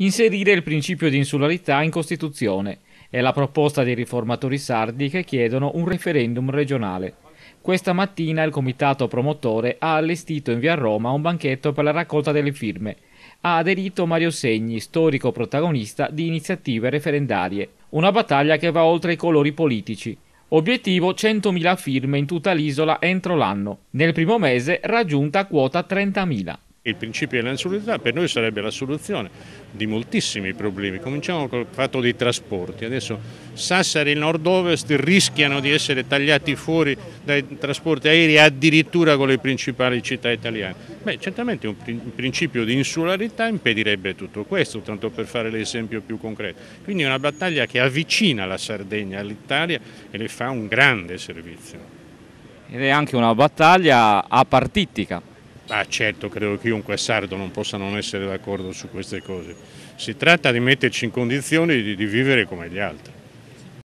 inserire il principio di insularità in Costituzione. È la proposta dei riformatori sardi che chiedono un referendum regionale. Questa mattina il comitato promotore ha allestito in via Roma un banchetto per la raccolta delle firme. Ha aderito Mario Segni, storico protagonista di iniziative referendarie. Una battaglia che va oltre i colori politici. Obiettivo 100.000 firme in tutta l'isola entro l'anno. Nel primo mese raggiunta quota 30.000. Il principio dell'assolurità per noi sarebbe la soluzione di moltissimi problemi. Cominciamo col fatto dei trasporti. Adesso Sassari e il nord-ovest rischiano di essere tagliati fuori dai trasporti aerei addirittura con le principali città italiane. Beh, certamente un principio di insularità impedirebbe tutto questo, tanto per fare l'esempio più concreto. Quindi è una battaglia che avvicina la Sardegna all'Italia e le fa un grande servizio. Ed è anche una battaglia apartittica, Ah, certo, credo che chiunque è sardo non possa non essere d'accordo su queste cose. Si tratta di metterci in condizioni di, di vivere come gli altri.